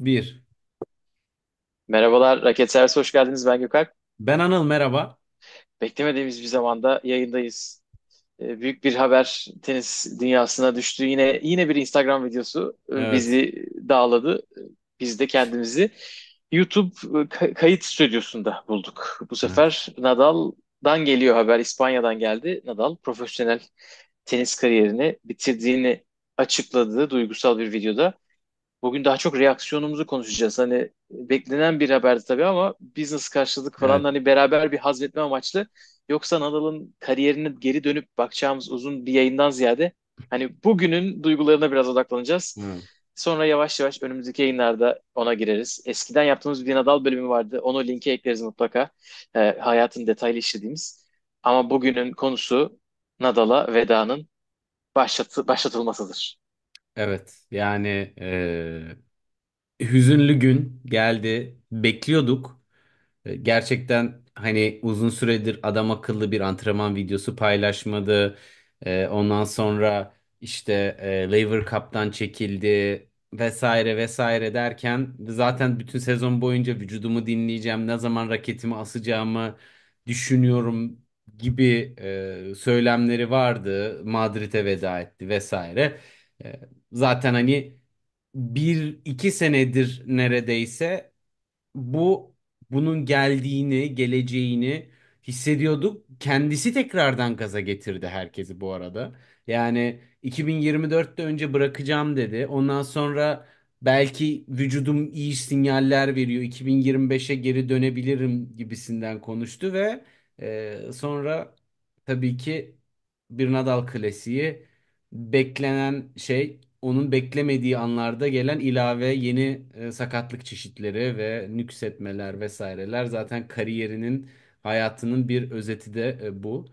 Bir. Merhabalar, Raket Servis'e hoş geldiniz. Ben Gökhan. Ben Anıl merhaba. Beklemediğimiz bir zamanda yayındayız. Ee, Büyük bir haber tenis dünyasına düştü. Yine yine bir Instagram videosu e, Evet. bizi dağladı. Biz de kendimizi YouTube e, kayıt stüdyosunda bulduk. Bu Evet. sefer Nadal'dan geliyor haber. İspanya'dan geldi. Nadal profesyonel tenis kariyerini bitirdiğini açıkladığı duygusal bir videoda. Bugün daha çok reaksiyonumuzu konuşacağız. Hani beklenen bir haberdi tabii ama business karşılık falan evet. hani beraber bir hazmetme amaçlı. Yoksa Nadal'ın kariyerine geri dönüp bakacağımız uzun bir yayından ziyade hani bugünün duygularına biraz odaklanacağız. Evet. Sonra yavaş yavaş önümüzdeki yayınlarda ona gireriz. Eskiden yaptığımız bir Nadal bölümü vardı. Onu linke ekleriz mutlaka. E, hayatın detaylı işlediğimiz. Ama bugünün konusu Nadal'a vedanın başlatı, başlatılmasıdır. Evet yani eee, hüzünlü gün geldi. Bekliyorduk. E, Gerçekten hani uzun süredir adam akıllı bir antrenman videosu paylaşmadı. E, ondan sonra işte e, Lever Cup'tan çekildi vesaire vesaire derken zaten bütün sezon boyunca vücudumu dinleyeceğim, ne zaman raketimi asacağımı düşünüyorum gibi e, söylemleri vardı. Madrid'e veda etti vesaire zaten hani bir iki senedir neredeyse bu bunun geldiğini, geleceğini hissediyorduk. Kendisi tekrardan gaza getirdi herkesi bu arada. Yani 2024'te önce bırakacağım dedi. Ondan sonra belki vücudum iyi sinyaller veriyor. 2025'e geri dönebilirim gibisinden konuştu ve e, sonra tabii ki bir Nadal klasiği beklenen şey onun beklemediği anlarda gelen ilave yeni e, sakatlık çeşitleri ve nüksetmeler vesaireler zaten kariyerinin hayatının bir özeti de e, bu.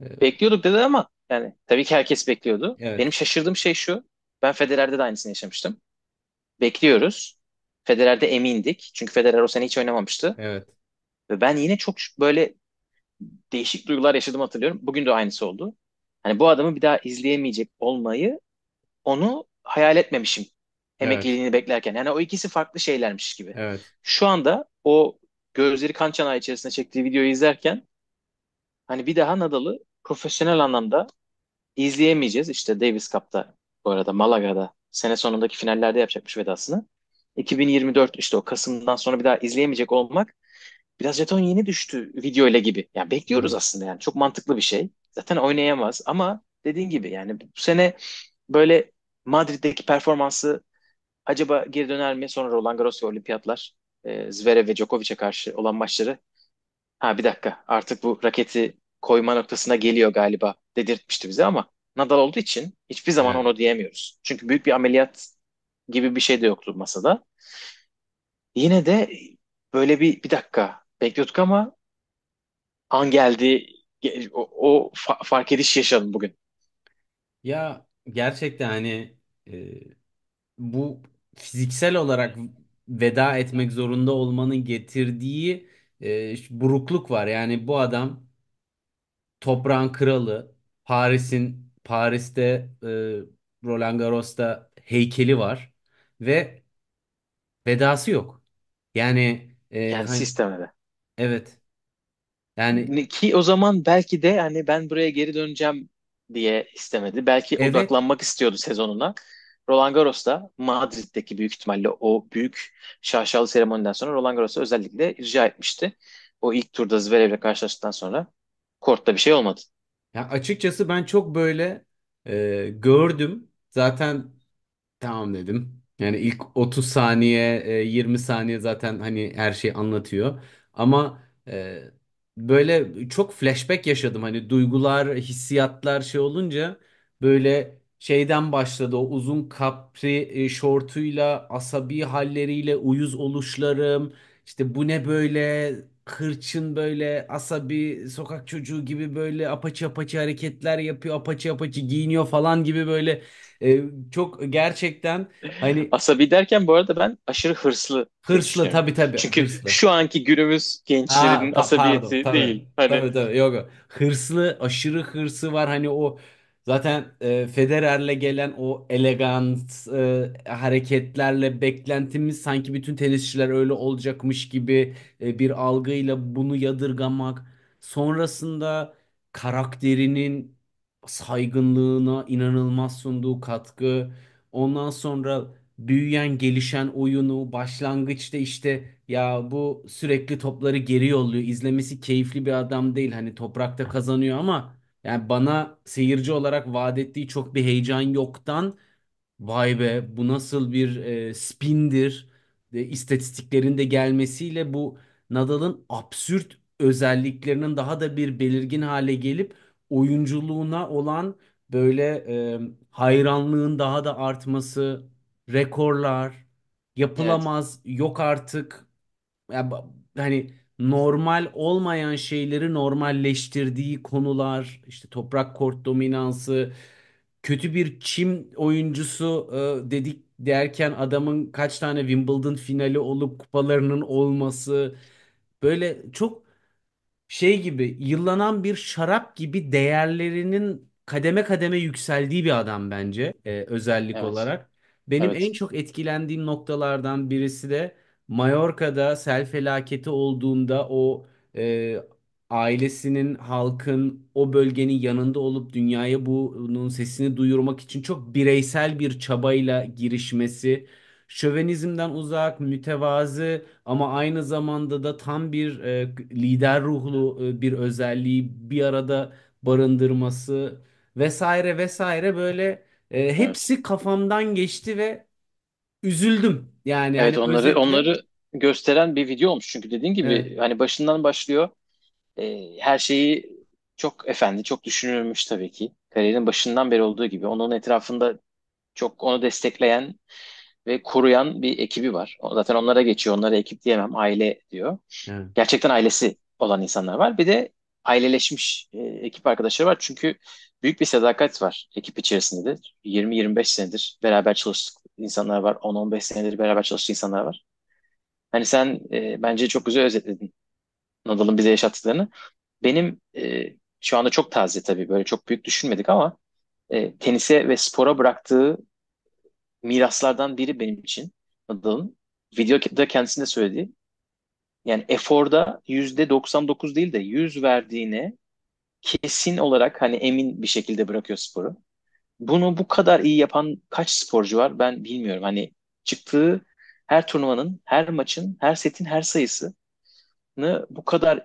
E, Bekliyorduk dedi ama yani tabii ki herkes bekliyordu. Evet. Benim şaşırdığım şey şu. Ben Federer'de de aynısını yaşamıştım. Bekliyoruz. Federer'de emindik. Çünkü Federer o sene hiç oynamamıştı. Evet. Ve ben yine çok böyle değişik duygular yaşadım hatırlıyorum. Bugün de aynısı oldu. Hani bu adamı bir daha izleyemeyecek olmayı onu hayal etmemişim emekliliğini beklerken. Yani o ikisi farklı şeylermiş gibi. Evet. Şu anda o gözleri kan çanağı içerisinde çektiği videoyu izlerken hani bir daha Nadal'ı profesyonel anlamda izleyemeyeceğiz. İşte Davis Cup'ta bu arada Malaga'da sene sonundaki finallerde yapacakmış vedasını. 2024 işte o Kasım'dan sonra bir daha izleyemeyecek olmak Biraz jeton yeni düştü video ile gibi. Yani bekliyoruz aslında yani. Çok mantıklı bir şey. Zaten oynayamaz ama dediğin gibi yani bu sene böyle Madrid'deki performansı acaba geri döner mi? Sonra Roland Garros ve olimpiyatlar e, Zverev ve Djokovic'e karşı olan maçları ha bir dakika artık bu raketi koyma noktasına geliyor galiba dedirtmişti bize ama Nadal olduğu için hiçbir zaman Evet. onu diyemiyoruz. Çünkü büyük bir ameliyat gibi bir şey de yoktu masada. Yine de böyle bir bir dakika bekliyorduk ama an geldi o, o fa- fark ediş yaşadım bugün. Ya gerçekten hani e, bu fiziksel olarak veda etmek zorunda olmanın getirdiği e, burukluk var. Yani bu adam toprağın kralı, Paris'in Paris'te e, Roland Garros'ta heykeli var ve vedası yok. Yani e, Yani hani sistemde. Evet. Yani Ki o zaman belki de hani ben buraya geri döneceğim diye istemedi. Belki evet. odaklanmak istiyordu sezonuna. Roland Garros'ta Madrid'deki büyük ihtimalle o büyük şaşalı seremoniden sonra Roland Garros'a özellikle rica etmişti. O ilk turda Zverev'le karşılaştıktan sonra kortta bir şey olmadı. Ya açıkçası ben çok böyle e, gördüm. Zaten tamam dedim. Yani ilk 30 saniye, e, 20 saniye zaten hani her şeyi anlatıyor. Ama e, böyle çok flashback yaşadım. Hani duygular, hissiyatlar şey olunca böyle şeyden başladı. O uzun kapri e, şortuyla, asabi halleriyle, uyuz oluşlarım. İşte bu ne böyle kırçın böyle asabi sokak çocuğu gibi böyle apaçı apaçı hareketler yapıyor, apaçı apaçı giyiniyor falan gibi böyle e, çok gerçekten hani asabi derken bu arada ben aşırı hırslı. Hırslı tabi tabi Çünkü hırslı. şu anki günümüz gençlerin ha, asabiyeti pardon, tabii, değil. Hani... Tabii tabii yok. Hırslı, aşırı hırsı var hani o Zaten e, Federer'le gelen o elegant e, hareketlerle beklentimiz sanki bütün tenisçiler öyle olacakmış gibi e, bir algıyla bunu yadırgamak. Sonrasında karakterinin saygınlığına inanılmaz sunduğu katkı. Ondan sonra büyüyen, gelişen oyunu, başlangıçta işte ya bu sürekli topları geri yolluyor. İzlemesi keyifli bir adam değil. Hani toprakta kazanıyor ama yani bana seyirci olarak vaat ettiği çok bir heyecan yoktan vay be bu nasıl bir e, spindir e, istatistiklerin de gelmesiyle bu Nadal'ın absürt özelliklerinin daha da bir belirgin hale gelip oyunculuğuna olan böyle e, hayranlığın daha da artması, rekorlar, Evet. yapılamaz, yok artık Yani. hani normal olmayan şeyleri normalleştirdiği konular, işte toprak kort dominansı, kötü bir çim oyuncusu e, dedik derken adamın kaç tane Wimbledon finali olup kupalarının olması böyle çok şey gibi yıllanan bir şarap gibi değerlerinin kademe kademe yükseldiği bir adam bence e, özellik Evet. olarak. Benim en çok etkilendiğim noktalardan birisi de Mallorca'da sel felaketi olduğunda o e, ailesinin, halkın, o bölgenin yanında olup dünyaya bunun sesini duyurmak için çok bireysel bir çabayla girişmesi, şövenizmden uzak, mütevazı ama aynı zamanda da tam bir e, lider ruhlu e, bir özelliği bir arada barındırması vesaire vesaire böyle e, hepsi kafamdan geçti ve üzüldüm. Yani Evet hani onları özetle onları gösteren bir video olmuş çünkü dediğin gibi hani başından başlıyor. Ee, her şeyi çok efendi, çok düşünülmüş tabii ki. Kariyerin başından beri olduğu gibi onun etrafında çok onu destekleyen ve koruyan bir ekibi var. Zaten onlara geçiyor. Onlara ekip diyemem, aile diyor. Evet. Gerçekten ailesi olan insanlar var. Bir de aileleşmiş e, ekip arkadaşları var. Çünkü büyük bir sadakat var ekip içerisinde de. 20-25 senedir beraber çalıştık insanlar var. 10-15 senedir beraber çalıştık insanlar var. Hani sen e, bence çok güzel özetledin Nadal'ın bize yaşattıklarını. Benim e, şu anda çok taze tabii böyle çok büyük düşünmedik ama e, tenise ve spora bıraktığı miraslardan biri benim için Nadal'ın. Videoda kendisinde söylediği yani eforda yüzde 99 değil de 100 verdiğini kesin olarak hani emin bir şekilde bırakıyor sporu. Bunu bu kadar iyi yapan kaç sporcu var ben bilmiyorum. Hani çıktığı her turnuvanın, her maçın, her setin, her sayısını bu kadar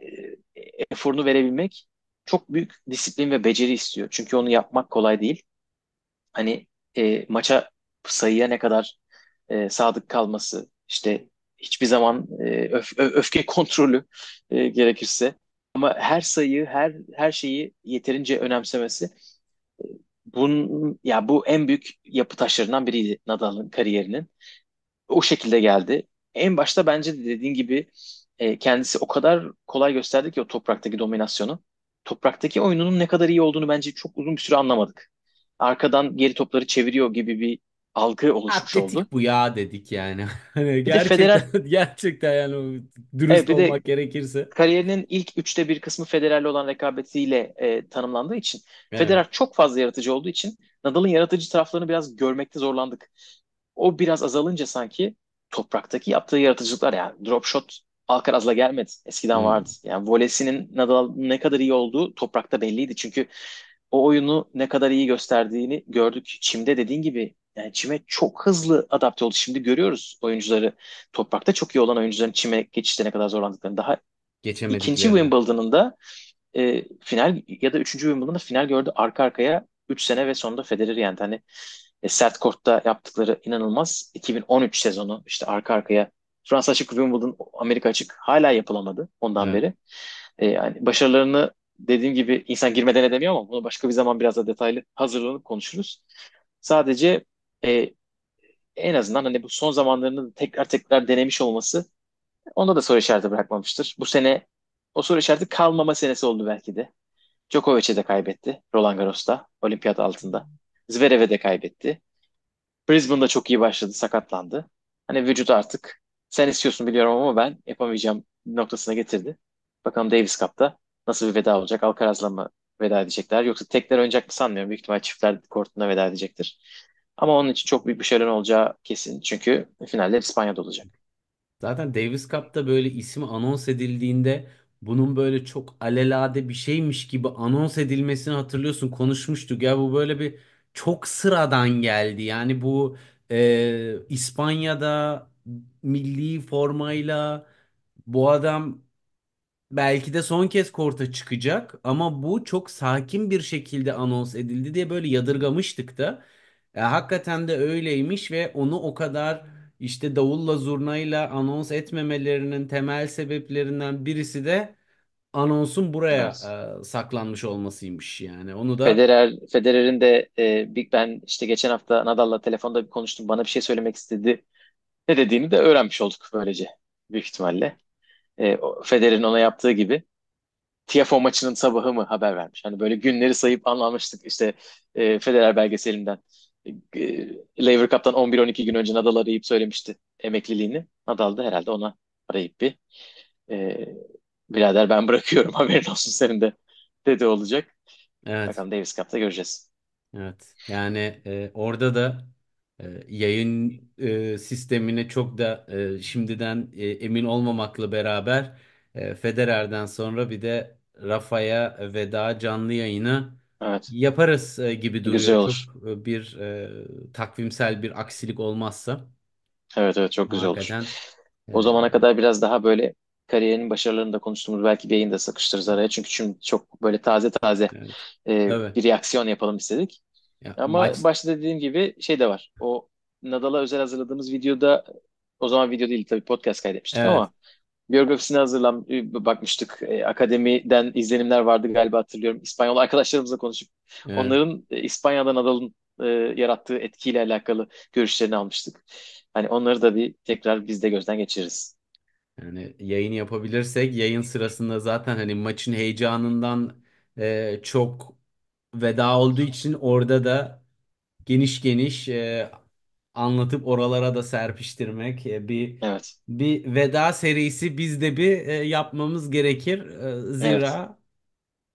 e, eforunu verebilmek çok büyük disiplin ve beceri istiyor. Çünkü onu yapmak kolay değil. Hani e, maça sayıya ne kadar e, sadık kalması, işte hiçbir zaman e, öf, öfke kontrolü e, gerekirse ama her sayıyı her her şeyi yeterince önemsemesi e, bunun ya bu en büyük yapı taşlarından biriydi Nadal'ın kariyerinin. O şekilde geldi. En başta bence de dediğin gibi e, kendisi o kadar kolay gösterdi ki o topraktaki dominasyonu. Topraktaki oyununun ne kadar iyi olduğunu bence çok uzun bir süre anlamadık. Arkadan geri topları çeviriyor gibi bir algı oluşmuş Atletik oldu. bu ya dedik yani. Hani Bir de gerçekten gerçekten yani o dürüst Evet, olmak gerekirse. kariyerinin ilk üçte bir kısmı Federer'le olan rekabetiyle e, tanımlandığı için Evet. Federer çok fazla yaratıcı olduğu için Nadal'ın yaratıcı taraflarını biraz görmekte zorlandık. O biraz azalınca sanki topraktaki yaptığı yaratıcılıklar yani drop shot Alcaraz'la gelmedi. Eskiden Hmm. vardı. Yani volesinin Nadal ne kadar iyi olduğu toprakta belliydi. Çünkü o oyunu ne kadar iyi gösterdiğini gördük. Çim'de dediğin gibi yani e, çime çok hızlı adapte oldu. Şimdi görüyoruz oyuncuları toprakta çok iyi olan oyuncuların çime geçişte ne kadar zorlandıklarını. Daha ikinci yani. da e, final ya da üçüncü Wimbledon'da final gördü arka arkaya 3 sene ve sonunda Federer yendi. Hani e, sert kortta yaptıkları inanılmaz. 2013 sezonu işte arka arkaya Fransa açık Wimbledon, Amerika açık hala yapılamadı ondan evet. beri. E, yani başarılarını dediğim gibi insan girmeden edemiyor ama bunu başka bir zaman biraz da detaylı hazırlanıp konuşuruz. Sadece e, en azından hani bu son zamanlarını tekrar tekrar denemiş olması onda da soru işareti bırakmamıştır. Bu sene o soru işareti kalmama senesi oldu belki de. Djokovic'e de kaybetti Roland Garros'ta, olimpiyat altında. Zverev'e de kaybetti. Brisbane'da çok iyi başladı, sakatlandı. Hani vücut artık sen istiyorsun biliyorum ama ben yapamayacağım noktasına getirdi. Bakalım Davis Cup'ta nasıl bir veda olacak? Alcaraz'la mı veda edecekler? Yoksa tekler oynayacak mı sanmıyorum. Büyük ihtimal çiftler kortuna veda edecektir. Ama onun için çok büyük bir şölen olacağı kesin. Çünkü finaller İspanya'da olacak. Zaten Davis Cup'ta böyle isim anons edildiğinde bunun böyle çok alelade bir şeymiş gibi anons edilmesini hatırlıyorsun. Konuşmuştuk ya bu böyle bir çok sıradan geldi. Yani bu e, İspanya'da milli formayla bu adam belki de son kez korta çıkacak ama bu çok sakin bir şekilde anons edildi diye böyle yadırgamıştık da. E, hakikaten de öyleymiş ve onu o kadar işte davulla zurnayla anons etmemelerinin temel sebeplerinden birisi de anonsun buraya Evet. saklanmış olmasıymış yani. Onu da Federer, Federer'in de e, bir- ben işte geçen hafta Nadal'la telefonda bir konuştum. Bana bir şey söylemek istedi. Ne dediğini de öğrenmiş olduk böylece büyük ihtimalle. E, Federer'in ona yaptığı gibi. Tiafoe maçının sabahı mı haber vermiş. Hani böyle günleri sayıp anlamıştık işte e, Federer belgeselinden. E, Lever Cup'tan 11-12 gün önce Nadal arayıp söylemişti emekliliğini. Nadal da herhalde ona arayıp bir e, birader ben bırakıyorum haberin olsun senin de dedi olacak. Evet. Bakalım Davis Cup'ta göreceğiz. Evet. Yani e, orada da e, yayın e, sistemine çok da e, şimdiden e, emin olmamakla beraber e, Federer'den sonra bir de Rafa'ya veda canlı yayını Evet. Yaparız e, gibi duruyor. olur. Çok e, bir e, takvimsel bir aksilik olmazsa Evet evet çok güzel olur. hakikaten e, O zamana kadar biraz daha böyle kariyerinin başarılarını da konuştuğumuz belki bir yayını da sıkıştırırız araya. Çünkü şimdi çok böyle taze taze evet. e, Tabii. bir reaksiyon yapalım istedik. Ya, Ama maç başta dediğim gibi şey de var. O Nadal'a özel hazırladığımız videoda o zaman video değil tabii podcast kaydetmiştik evet. ama Biyografisini hazırlam e, bakmıştık. E, akademiden izlenimler vardı galiba hatırlıyorum. İspanyol arkadaşlarımızla konuşup evet. onların e, İspanya'dan Adal'ın yarattığı etkiyle alakalı görüşlerini almıştık. Hani onları da bir tekrar biz de gözden geçiririz. Yani yayın yapabilirsek yayın sırasında zaten hani maçın heyecanından e, çok veda olduğu için orada da geniş geniş e, anlatıp oralara da serpiştirmek e, bir Evet. bir veda serisi biz de bir e, yapmamız gerekir. E, Evet. Zira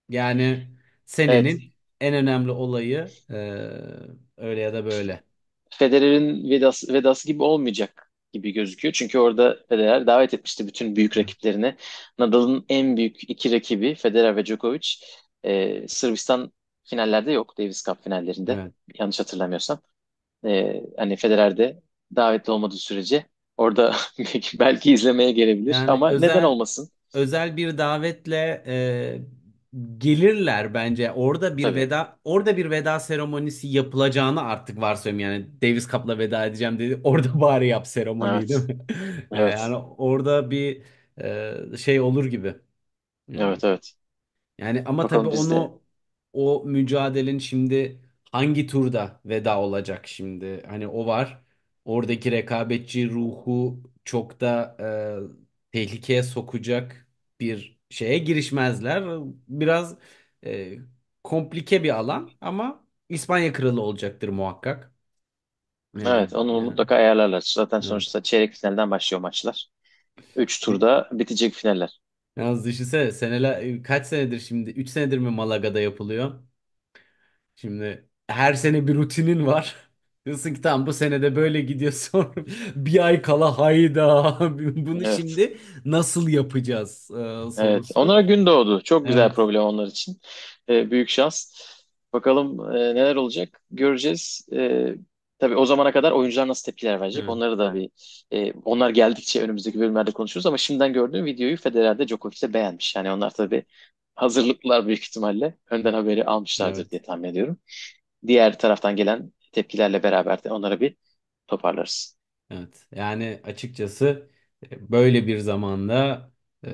yani Evet. senenin en önemli olayı e, öyle ya da böyle. Federer'in vedası, vedası gibi olmayacak gibi gözüküyor. Çünkü orada Federer davet etmişti bütün büyük rakiplerine. Nadal'ın en büyük iki rakibi Federer ve Djokovic. Ee, Sırbistan finallerde yok. Davis Cup finallerinde. Evet. Yanlış hatırlamıyorsam e, hani Federer'de davetli olmadığı sürece orada belki izlemeye gelebilir Yani ama özel neden olmasın? özel bir davetle e, gelirler bence. Orada bir Tabii. veda orada bir veda seremonisi yapılacağını artık varsayıyorum. Yani Davis Cup'la veda edeceğim dedi. Orada bari yap seremoniyi değil Evet. mi? E, evet. yani orada bir e, şey olur gibi. E, Evet evet. Yani ama tabii Bakalım biz de onu o mücadelenin şimdi hangi turda veda olacak şimdi? Hani o var. Oradaki rekabetçi ruhu çok da e, tehlikeye sokacak bir şeye girişmezler. Biraz e, komplike bir alan ama İspanya kralı olacaktır muhakkak. E, Evet, onu yani, mutlaka ayarlarlar. Zaten evet. sonuçta çeyrek finalden başlıyor maçlar. Üç turda bitecek finaller. Yalnız düşünsene seneler kaç senedir şimdi? 3 senedir mi Malaga'da yapılıyor? Şimdi her sene bir rutinin var. Diyorsun ki tamam bu sene de böyle gidiyor sonra bir ay kala hayda bunu Evet. şimdi nasıl yapacağız e, Evet. sorusu. Onlara gün doğdu. Çok güzel Evet. problem onlar için. Ee, büyük şans. Bakalım e, neler olacak. Göreceğiz. Ee, tabii o zamana kadar oyuncular nasıl tepkiler verecek. Evet. Onları da bir e, onlar geldikçe önümüzdeki bölümlerde konuşuruz ama şimdiden gördüğüm videoyu Federer de Djokovic beğenmiş. Yani onlar tabii hazırlıklar büyük ihtimalle önden haberi almışlardır Evet. diye tahmin ediyorum diğer taraftan gelen tepkilerle beraber de onları bir toparlarız. Evet. Yani açıkçası e, böyle bir zamanda e,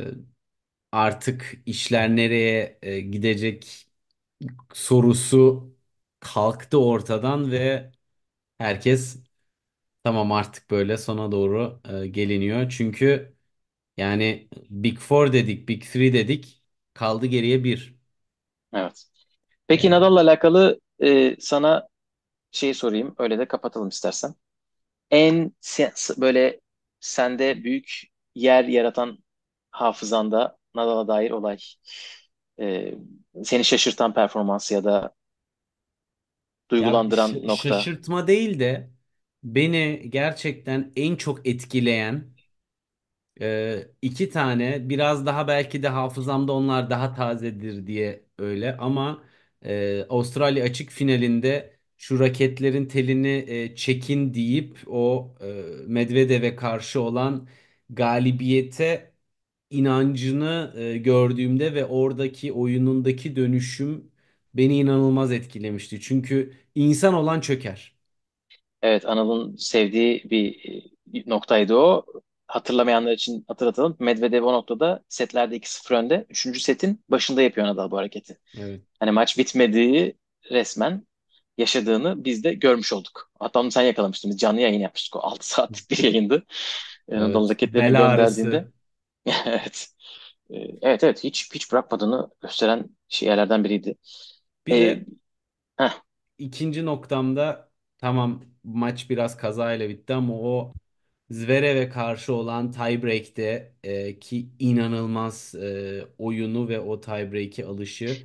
artık işler nereye e, gidecek sorusu kalktı ortadan ve herkes tamam artık böyle sona doğru geliniyor. Çünkü yani Big Four dedik, Big Three dedik. Kaldı geriye bir. Evet. Peki Nadal'la alakalı ee, sana şey sorayım. Öyle de kapatalım istersen. En böyle sende büyük yer yaratan hafızanda Nadal'a dair olay. Ee, seni şaşırtan performans ya da Ya duygulandıran nokta. şaşırtma değil de beni gerçekten en çok etkileyen e, iki tane biraz daha belki de hafızamda onlar daha tazedir diye öyle ama e, Avustralya açık finalinde şu raketlerin telini e, çekin deyip o e, Medvedev'e karşı olan galibiyete inancını e, gördüğümde ve oradaki oyunundaki dönüşüm beni inanılmaz etkilemişti. Çünkü insan olan çöker. Evet Anıl'ın sevdiği bir e, noktaydı o hatırlamayanlar için hatırlatalım. Medvedev o noktada setlerde 2-0 önde. Üçüncü setin başında yapıyor Nadal bu hareketi. Evet. Hani maç bitmediği resmen yaşadığını biz de görmüş olduk. Hatta onu sen yakalamıştın. Biz canlı yayın yapmıştık. O 6 saatlik bir yayındı. Ee, evet. Nadal hareketlerini Bel gönderdiğinde. evet. Ee, evet evet hiç hiç bırakmadığını gösteren şeylerden biriydi. Bir ee, de ikinci noktamda tamam maç biraz kazayla bitti ama o Zverev'e karşı olan tiebreak'te e, ki inanılmaz e, oyunu ve o tiebreak'e alışı.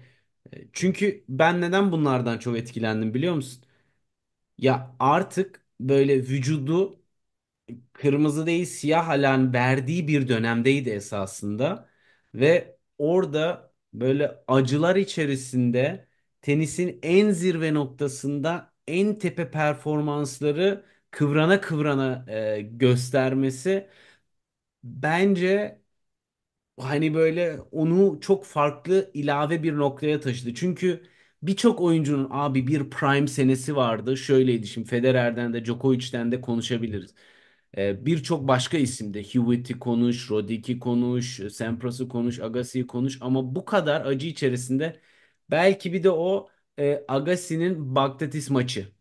E, Çünkü ben neden bunlardan çok etkilendim biliyor musun? Ya artık böyle vücudu kırmızı değil siyah halen verdiği bir dönemdeydi esasında. Ve orada böyle acılar içerisinde tenisin en zirve noktasında en tepe performansları kıvrana kıvrana e, göstermesi bence hani böyle onu çok farklı ilave bir noktaya taşıdı. Çünkü birçok oyuncunun abi bir prime senesi vardı. Şöyleydi şimdi Federer'den de Djokovic'den de konuşabiliriz. Ee, birçok başka isimde Hewitt'i konuş, Roddick'i konuş, Sampras'ı konuş, Agassi'yi konuş ama bu kadar acı içerisinde belki bir de o e, Agassi'nin Bagdatis maçı.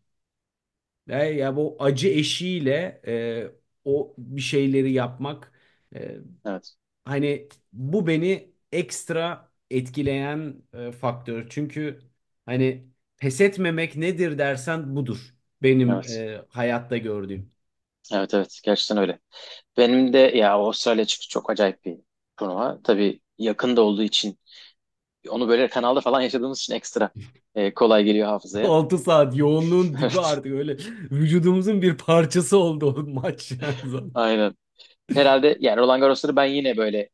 Ya yani bu acı eşiğiyle e, o bir şeyleri yapmak e, Evet. hani bu beni ekstra etkileyen e, faktör. Çünkü hani pes etmemek nedir dersen budur benim Evet. e, hayatta gördüğüm. Evet evet gerçekten öyle. Benim de ya Avustralya çıkışı çok acayip bir turnuva. Tabii yakında olduğu için onu böyle kanalda falan yaşadığımız için ekstra e, kolay geliyor hafızaya. 6 saat yoğunluğun dibi artık öyle vücudumuzun bir parçası oldu o maç. Yani. Aynen. Herhalde yani Roland Garros'ları ben yine böyle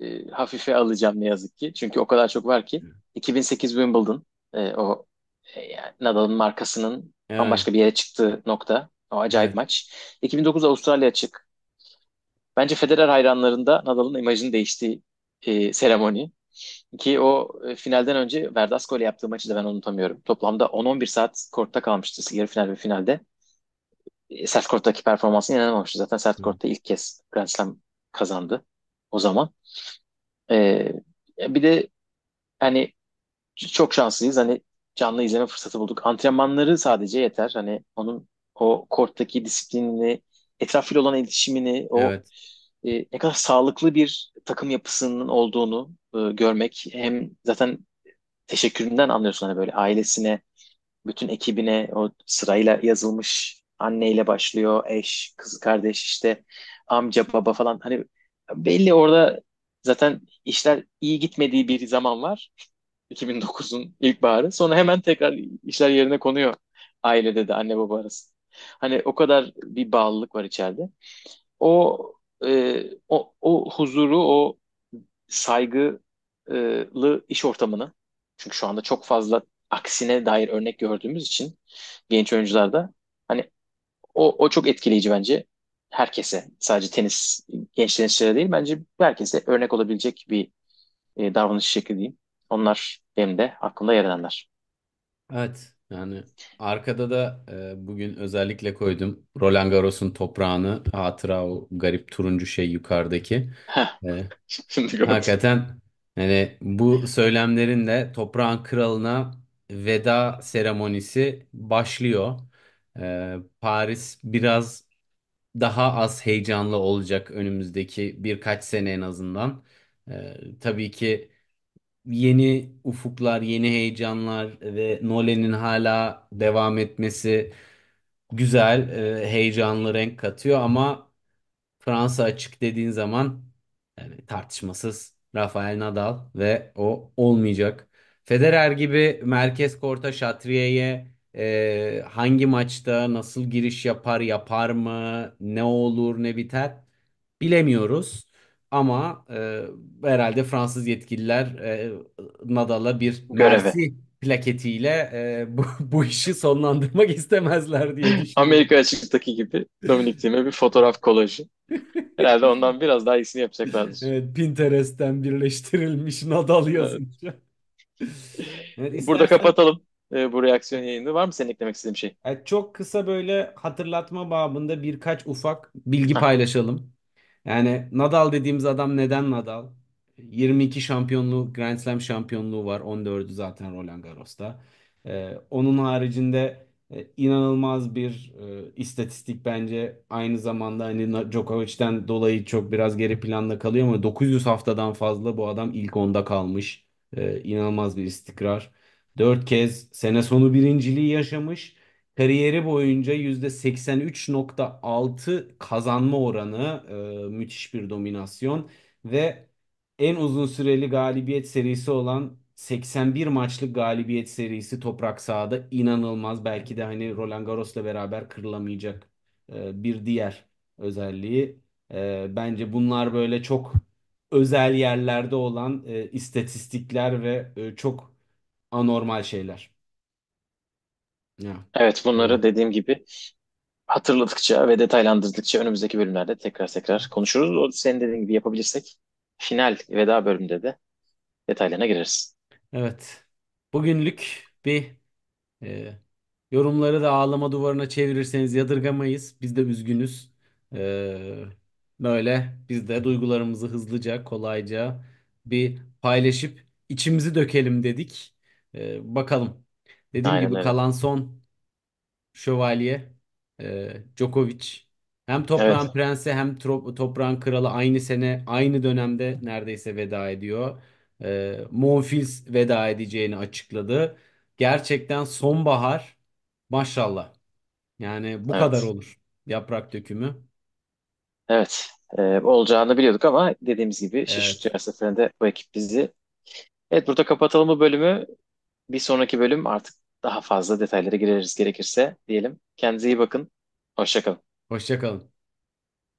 e, hafife alacağım ne yazık ki. Çünkü o kadar çok var ki. 2008 Wimbledon e, o e, yani Nadal'ın markasının Evet. bambaşka bir yere çıktığı nokta. O acayip Evet. maç. 2009 Avustralya açık. Bence Federer hayranlarında Nadal'ın imajını değiştiği e, seremoni. Ki o e, finalden önce Verdasco ile yaptığı maçı da ben unutamıyorum. Toplamda 10-11 saat kortta kalmıştı yarı final ve finalde. E, sert korttaki performansına inanamamıştı. Zaten sert kortta ilk kez Grand Slam kazandı o zaman. E, bir de hani çok şanslıyız. Hani canlı izleme fırsatı bulduk. Antrenmanları sadece yeter. Hani onun o korttaki disiplinini, etrafıyla olan iletişimini, o evet. e, ne kadar sağlıklı bir takım yapısının olduğunu e, görmek hem zaten teşekküründen anlıyorsun hani böyle ailesine, bütün ekibine o sırayla yazılmış anneyle başlıyor, eş, kız kardeş işte amca baba falan hani belli orada zaten işler iyi gitmediği bir zaman var. 2009'un ilk baharı Sonra hemen tekrar işler yerine konuyor ailede de anne baba arasında. Hani o kadar bir bağlılık var içeride. O ee, o, o huzuru, o saygılı iş ortamını çünkü şu anda çok fazla aksine dair örnek gördüğümüz için genç oyuncularda hani o, o çok etkileyici bence herkese sadece tenis genç tenisçilere değil bence herkese örnek olabilecek bir e, davranış şekli diyeyim. Onlar benim de aklımda yer edenler. Evet. Yani arkada da e, bugün özellikle koydum. Roland Garros'un toprağını, hatıra o garip turuncu şey yukarıdaki. Heh, E, şimdi gördüm. hakikaten yani bu söylemlerin de toprağın kralına veda seremonisi başlıyor. E, Paris biraz daha az heyecanlı olacak önümüzdeki birkaç sene en azından. E, tabii ki yeni ufuklar, yeni heyecanlar ve Nolan'in hala devam etmesi güzel, e, heyecanlı renk katıyor ama Fransa açık dediğin zaman yani tartışmasız Rafael Nadal ve o olmayacak. Federer gibi merkez korta Şatriye'ye e, hangi maçta nasıl giriş yapar, yapar mı, ne olur, ne biter bilemiyoruz. Ama e, herhalde Fransız yetkililer e, Nadal'a bir Göreve. mersi plaketiyle e, bu, bu işi sonlandırmak istemezler diye düşünüyorum. Amerika açıktaki gibi Dominic Thiem'e bir fotoğraf kolajı. Herhalde ondan biraz daha iyisini yapacaklardır. Evet, Pinterest'ten birleştirilmiş Nadal Evet. yazınca. Evet, Burada istersen kapatalım e, bu reaksiyon yayını. Var mı senin eklemek istediğin bir şey? e, çok kısa böyle hatırlatma babında birkaç ufak bilgi paylaşalım. Yani Nadal dediğimiz adam neden Nadal? 22 şampiyonluğu, Grand Slam şampiyonluğu var. 14'ü zaten Roland Garros'ta. Ee, onun haricinde e, inanılmaz bir e, istatistik bence. Aynı zamanda hani Na- Djokovic'ten dolayı çok biraz geri planda kalıyor ama 900 haftadan fazla bu adam ilk 10'da kalmış. Ee, inanılmaz bir istikrar. 4 kez sene sonu birinciliği yaşamış. Kariyeri boyunca %83.6 kazanma oranı e, müthiş bir dominasyon ve en uzun süreli galibiyet serisi olan 81 maçlık galibiyet serisi toprak sahada inanılmaz. Belki de hani Roland Garros'la beraber kırılamayacak e, bir diğer özelliği. E, bence bunlar böyle çok özel yerlerde olan e, istatistikler ve e, çok anormal şeyler. Ya. Evet bunları dediğim gibi hatırladıkça ve detaylandırdıkça önümüzdeki bölümlerde tekrar tekrar konuşuruz. O senin dediğin gibi yapabilirsek final veda bölümünde de detaylarına gireriz. Evet. Bugünlük bir e, yorumları da ağlama duvarına çevirirseniz yadırgamayız. Biz de üzgünüz. E, böyle biz de duygularımızı hızlıca, kolayca bir paylaşıp içimizi dökelim dedik. E, bakalım. Dediğim gibi öyle. kalan son şövalye e, Djokovic. Hem toprağın Evet. prensi hem toprağın kralı aynı sene aynı dönemde neredeyse veda ediyor. E, Monfils veda edeceğini açıkladı. Gerçekten sonbahar maşallah. Yani bu kadar Evet. olur yaprak dökümü. Evet. Ee, olacağını biliyorduk ama dediğimiz gibi Evet. şaşırtıyor her seferinde bu ekip bizi. Evet burada kapatalım bu bölümü. Bir sonraki bölüm artık daha fazla detaylara gireriz gerekirse diyelim. Kendinize iyi bakın. Hoşçakalın. Hoşçakalın.